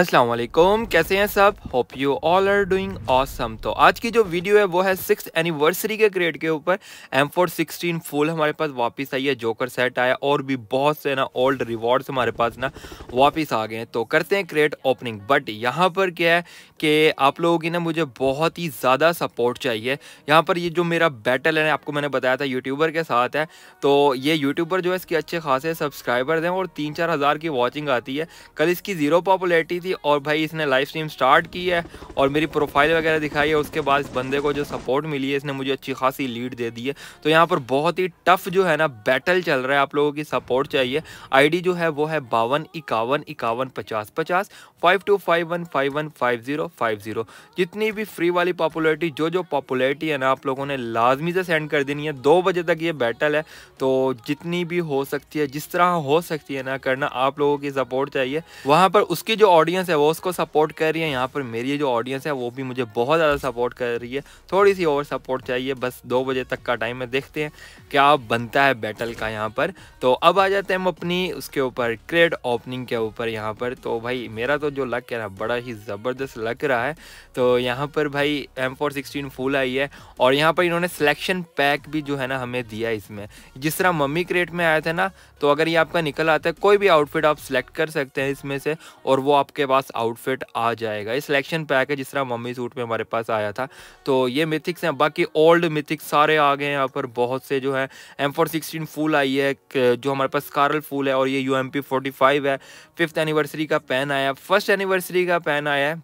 असलकुम कैसे हैं सब hope you all are doing awesome तो आज की जो वीडियो है वो है सिक्स एनिवर्सरी के क्रेड के ऊपर एम फोर सिक्सटीन फुल हमारे पास वापस आई है जोकर सेट आया और भी बहुत से ना ओल्ड रिवॉर्ड्स हमारे पास ना वापस आ गए हैं तो करते हैं क्रेड ओपनिंग बट यहाँ पर क्या है कि आप लोगों की ना मुझे बहुत ही ज़्यादा सपोर्ट चाहिए यहाँ पर ये जो मेरा बैटल है आपको मैंने बताया था यूट्यूबर के साथ है तो ये यूट्यूबर जो है इसके अच्छे खासे सब्सक्राइबर्स हैं और तीन चार हज़ार की वॉचिंग आती है कल इसकी ज़ीरो पॉपुलरिटी थी थी और भाई इसने लाइव स्ट्रीम स्टार्ट की है और मेरी प्रोफाइल वगैरह दिखाई है उसके बाद इस बंदे को जो सपोर्ट मिली है इसने मुझे अच्छी खासी लीड दे दी है तो यहाँ पर बहुत ही टफ जो है ना बैटल चल रहा है आप लोगों की सपोर्ट चाहिए आईडी जो है वो है बावन इक्यावन इक्यावन पचास पचास five two five one five one five zero five zero जितनी भी फ्री वाली पॉपुलरिटी जो जो पॉपुलरिटी है ना आप लोगों ने लाजमी से सेंड कर देनी है दो बजे तक ये बैटल है तो जितनी भी हो सकती है जिस तरह हो सकती है ना करना आप लोगों की सपोर्ट चाहिए वहाँ पर उसकी जो ऑडियंस ऑडियंस है वो उसको सपोर्ट कर रही है यहाँ पर मेरी जो ऑडियंस है वो भी मुझे बहुत ज़्यादा सपोर्ट कर रही है थोड़ी सी और सपोर्ट चाहिए बस दो बजे तक का टाइम है देखते हैं क्या बनता है बैटल का यहाँ पर तो अब आ जाते हैं हम अपनी उसके ऊपर क्रेड ओपनिंग के ऊपर यहाँ पर तो भाई मेरा तो जो लक है बड़ा ही ज़बरदस्त लग रहा है तो यहाँ पर भाई एम फोर सिक्सटीन फुल आई है और यहाँ पर इन्होंने सिलेक्शन पैक भी जो है ना हमें दिया इसमें जिस तरह मम्मी क्रेट में आया था ना तो अगर ये आपका निकल आता है कोई भी आउटफिट आप सिलेक्ट कर सकते हैं इसमें से और वो आपके आपके पास आउटफिट आ जाएगा ये सिलेक्शन पैक है जिस तरह मम्मी सूट में हमारे पास आया था तो ये मिथिक्स हैं बाकी ओल्ड मिथिक्स सारे आ गए हैं यहाँ पर बहुत से जो है एम फोर सिक्सटीन फूल आई है जो हमारे पास कारल फूल है और ये U M P forty five है फिफ्थ एनिवर्सरी का पेन आया फर्स्ट एनिवर्सरी का पेन आया है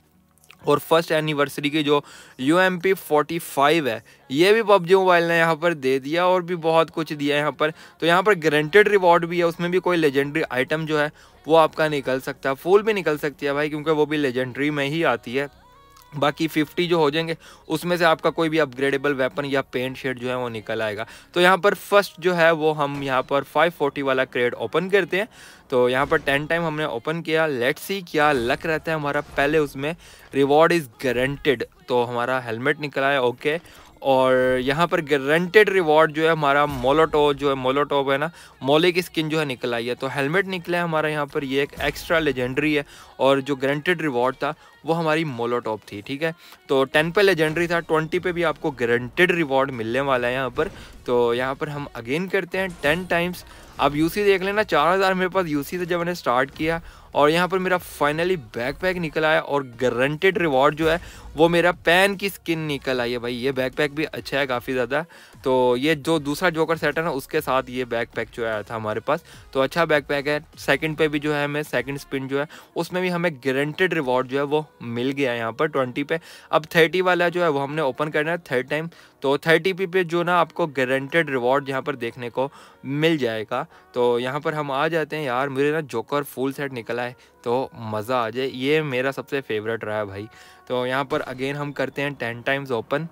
और फर्स्ट एनिवर्सरी की जो U M P forty five है ये भी पबजी मोबाइल ने यहाँ पर दे दिया और भी बहुत कुछ दिया है यहाँ पर तो यहाँ पर ग्रेंटेड रिवॉर्ड भी है उसमें भी कोई लेजेंडरी आइटम जो है वो आपका निकल सकता है फूल भी निकल सकती है भाई क्योंकि वो भी लेजेंडरी में ही आती है बाकी 50 जो हो जाएंगे उसमें से आपका कोई भी अपग्रेडेबल वेपन या पेंट शेड जो है वो निकल आएगा तो यहाँ पर फर्स्ट जो है वो हम यहाँ पर 540 वाला क्रेड ओपन करते हैं तो यहाँ पर 10 टाइम हमने ओपन किया लेट्स सी क्या लक रहता है हमारा पहले उसमें रिवॉर्ड इज़ गारंटेड तो हमारा हेलमेट निकला है ओके और यहाँ पर गारंटेड रिवॉर्ड जो है हमारा मोलोटो जो है मोलोटोव है ना मोले की स्किन जो है निकल आई है तो हेलमेट निकला है हमारा यहाँ पर ये एक एक्स्ट्रा लेजेंडरी है और जो गारंटेड रिवॉर्ड था वो हमारी मोलोटॉप थी ठीक है तो टेन पे लेजेंडरी था ट्वेंटी पे भी आपको गारंटेड रिवॉर्ड मिलने वाला है यहाँ पर तो यहाँ पर हम अगेन करते हैं टेन टाइम्स आप यूसी देख लेना चार हज़ार मेरे पास यूसी से जब मैंने स्टार्ट किया और यहाँ पर मेरा फाइनली बैकपैक निकल आया और गारंटेड रिवॉर्ड जो है वो मेरा पैन की स्किन निकल आई है भाई ये बैकपैक भी अच्छा है काफ़ी ज़्यादा तो ये जो दूसरा जोकर सेट है ना उसके साथ ये बैकपैक जो आया था हमारे पास तो अच्छा बैकपैक है सेकंड पे भी जो है हमें सेकंड स्पिन जो है उसमें भी हमें गारंटेड रिवॉर्ड जो है वो मिल गया है यहाँ पर ट्वेंटी पे अब थर्टी वाला जो है वो हमने ओपन करना है थर्ड टाइम तो थर्टी पी पे जो ना आपको गारंटेड रिवॉर्ड यहाँ पर देखने को मिल जाएगा तो यहाँ पर हम आ जाते हैं यार मेरे ना जोकर फुल सेट निकला है तो मज़ा आ जाए ये मेरा सबसे फेवरेट रहा है भाई तो यहाँ पर अगेन हम करते हैं ten times open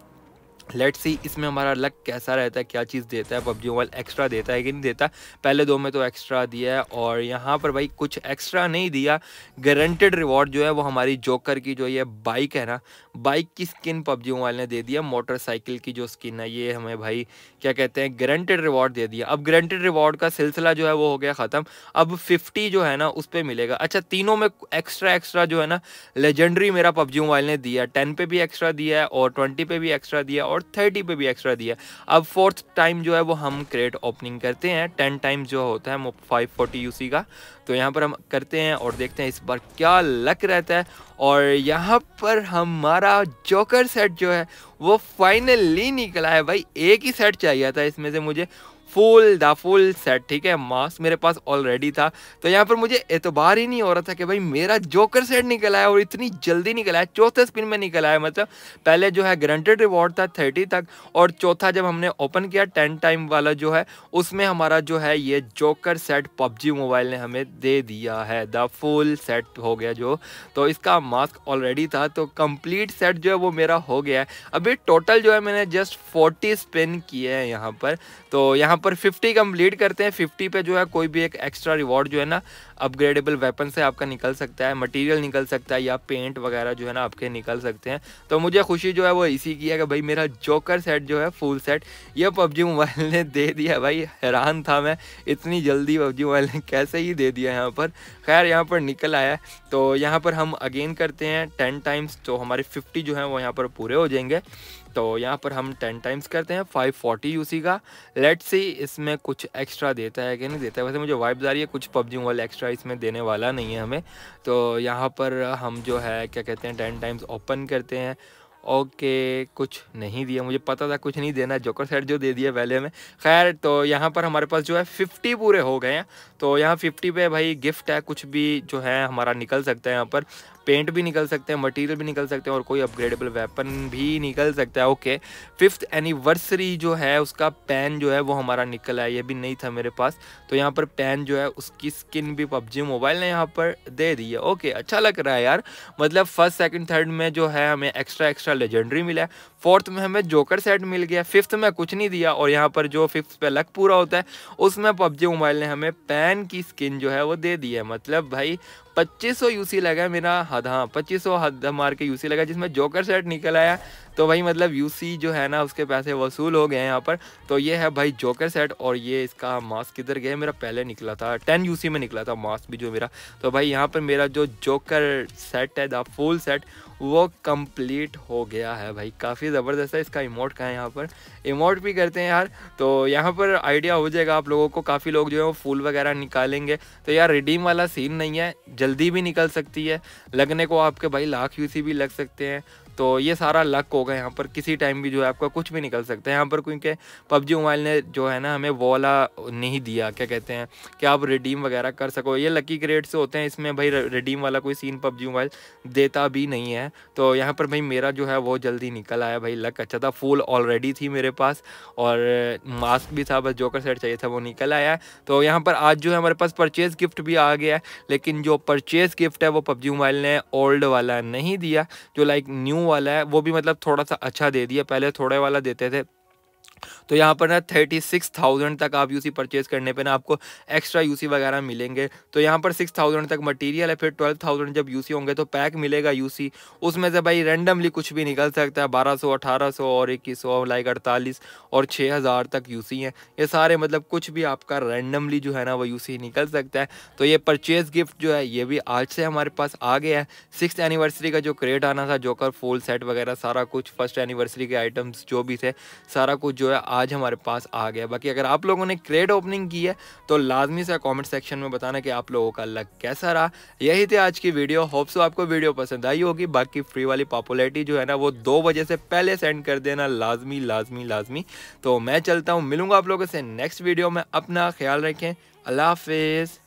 let's see इसमें हमारा लक कैसा रहता है क्या चीज़ देता है पबजी मोबाइल एक्स्ट्रा देता है कि नहीं देता पहले दो में तो एक्स्ट्रा दिया है और यहाँ पर भाई कुछ एक्स्ट्रा नहीं दिया गारंटेड रिवॉर्ड जो है वो हमारी जोकर की जो ये बाइक है ना बाइक की स्किन पबजी मोबाइल ने दे दिया मोटरसाइकिल की जो स्किन है ये हमें भाई क्या कहते हैं गारंटेड रिवॉर्ड दे दिया अब गारंटेड रिवॉर्ड का सिलसिला जो है वो हो गया ख़त्म अब फिफ्टी जो है ना उस पर मिलेगा अच्छा तीनों में एक्स्ट्रा एक्स्ट्रा जो है ना लेजेंडरी मेरा पबजी मोबाइल ने दिया टेन पे भी एक्स्ट्रा दिया है और ट्वेंटी पे भी एक्स्ट्रा दिया और थर्टी पे भी एक्स्ट्रा दिया अब फोर्थ टाइम जो है वो हम क्रेट ओपनिंग करते हैं टेन टाइम जो होता है वो फाइव फोर्टी यू का तो यहाँ पर हम करते हैं और देखते हैं इस बार क्या लक रहता है और यहाँ पर हमारा जोकर सेट जो है वो फाइनली निकला है भाई एक ही सेट चाहिए था इसमें से मुझे फुल द फुल सेट ठीक है मास्क मेरे पास ऑलरेडी था तो यहाँ पर मुझे एतबार ही नहीं हो रहा था कि भाई मेरा जोकर सेट निकला है और इतनी जल्दी निकला है चौथे स्पिन में निकला है मतलब पहले जो है ग्रंटेड रिवॉर्ड था थर्टी तक और चौथा जब हमने ओपन किया टेन टाइम वाला जो है उसमें हमारा जो है ये जोकर सेट पबजी मोबाइल ने हमें दे दिया है द फुल सेट हो गया जो तो इसका मास्क ऑलरेडी था तो कम्प्लीट सेट जो है वो मेरा हो गया है अभी टोटल जो है मैंने जस्ट फोर्टी स्पिन किए हैं यहाँ पर तो यहाँ पर 50 कंप्लीट करते हैं 50 पे जो है कोई भी एक एक्स्ट्रा रिवॉर्ड जो है ना अपग्रेडेबल वेपन से आपका निकल सकता है मटेरियल निकल सकता है या पेंट वगैरह जो है ना आपके निकल सकते हैं तो मुझे खुशी जो है वो इसी की है कि भाई मेरा जोकर सेट जो है फुल सेट ये पबजी मोबाइल ने दे दिया भाई हैरान था मैं इतनी जल्दी पबजी मोबाइल ने कैसे ही दे दिया यहाँ पर खैर यहाँ पर निकल आया तो यहाँ पर हम अगेन करते हैं टेन टाइम्स तो हमारे फिफ्टी जो है वो यहाँ पर पूरे हो जाएंगे तो यहाँ पर हम टेन टाइम्स करते हैं फाइव फोर्टी यूसी का लेट से इसमें कुछ एक्स्ट्रा देता है कि नहीं देता है वैसे मुझे वाइब्स आ रही है कुछ पबजी मोबाइल एक्स्ट्रा इसमें देने वाला नहीं है हमें तो यहाँ पर हम जो है क्या कहते हैं टेन टाइम्स ओपन करते हैं ओके कुछ नहीं दिया मुझे पता था कुछ नहीं देना जोकर सेट जो दे दिया पहले में खैर तो यहाँ पर हमारे पास जो है फिफ्टी पूरे हो गए हैं तो यहाँ फिफ्टी पे भाई गिफ्ट है कुछ भी जो है हमारा निकल सकता है यहाँ पर पेंट भी निकल सकते हैं मटेरियल भी निकल सकते हैं और कोई अपग्रेडेबल वेपन भी निकल सकता है ओके फिफ्थ एनिवर्सरी जो है उसका पैन जो है वो हमारा निकल आया ये भी नहीं था मेरे पास तो यहाँ पर पेन जो है उसकी स्किन भी पबजी मोबाइल ने यहाँ पर दे दी है ओके अच्छा लग रहा है यार मतलब फर्स्ट सेकेंड थर्ड में जो है हमें एक्स्ट्रा एक्स्ट्रा लेजेंडरी मिला है फोर्थ में हमें जोकर सेट मिल गया फिफ्थ में कुछ नहीं दिया और यहाँ पर जो फिफ्थ पे लक पूरा होता है उसमें पबजी मोबाइल ने हमें पैन की स्किन जो है वो दे दी है मतलब भाई पच्चीस सौ यूसी लगा है मेरा हद हाँ पच्चीस हद मार के यूसी लगा जिसमें जोकर सेट निकल आया तो भाई मतलब यूसी जो है ना उसके पैसे वसूल हो गए हैं यहाँ पर तो ये है भाई जोकर सेट और ये इसका मास्क किधर गया मेरा पहले निकला था टेन यू में निकला था मास्क भी जो मेरा तो भाई यहाँ पर मेरा जो जोकर सेट है द फुल सेट वो कंप्लीट हो गया है भाई काफ़ी ज़बरदस्त है इसका इमोट का है यहाँ पर इमोट भी करते हैं यार तो यहाँ पर आइडिया हो जाएगा आप लोगों को काफ़ी लोग जो है वो फूल वगैरह निकालेंगे तो यार रिडीम वाला सीन नहीं है जल्दी भी निकल सकती है लगने को आपके भाई लाख यूसी भी लग सकते हैं तो ये सारा लक होगा यहाँ पर किसी टाइम भी जो है आपका कुछ भी निकल सकता है यहाँ पर क्योंकि पबजी मोबाइल ने जो है ना हमें वॉला नहीं दिया क्या कहते हैं कि आप रिडीम वगैरह कर सको ये लकी से होते हैं इसमें भाई रिडीम वाला कोई सीन पबजी मोबाइल देता भी नहीं है तो यहाँ पर भाई मेरा जो है वो जल्दी निकल आया भाई लक अच्छा था फूल ऑलरेडी थी मेरे पास और मास्क भी था बस जोकर सेट चाहिए था वो निकल आया तो यहाँ पर आज जो है हमारे पास परचेज़ गिफ्ट भी आ गया है लेकिन जो परचेज़ गिफ्ट है वो पबजी मोबाइल ने ओल्ड वाला नहीं दिया जो लाइक न्यू वाला है वो भी मतलब थोड़ा सा अच्छा दे दिया पहले थोड़े वाला देते थे तो यहाँ पर ना थर्टी सिक्स थाउजेंड तक आप यूसी परचेज करने पे ना आपको एक्स्ट्रा यूसी वगैरह मिलेंगे तो यहाँ पर सिक्स थाउजेंड तक मटेरियल है फिर ट्वेल्व थाउजेंड जब यूसी होंगे तो पैक मिलेगा यूसी उसमें से भाई रेंडमली कुछ भी निकल सकता है बारह सौ अठारह सौ और इक्कीस सौ लाइक अड़तालीस और छः हज़ार तक यूसी हैं ये सारे मतलब कुछ भी आपका रेंडमली जो है ना वो यूसी निकल सकता है तो ये परचेज गिफ्ट जो है ये भी आज से हमारे पास आ गया है सिक्स एनिवर्सरी का जो क्रेट आना था जोकर फोल सेट वगैरह सारा कुछ फर्स्ट एनिवर्सरी के आइटम्स जो भी थे सारा कुछ जो है आज हमारे पास आ गया बाकी अगर आप लोगों ने क्रेड ओपनिंग की है तो लाजमी सा कमेंट सेक्शन में बताना कि आप लोगों का लक कैसा रहा यही थे आज की वीडियो होप्स आपको वीडियो पसंद आई होगी बाकी फ्री वाली पॉपुलरिटी जो है ना वो दो बजे से पहले सेंड कर देना लाजमी लाजमी लाजमी तो मैं चलता हूँ मिलूंगा आप लोगों से नेक्स्ट वीडियो में अपना ख्याल रखें अल्लाह हाफिज़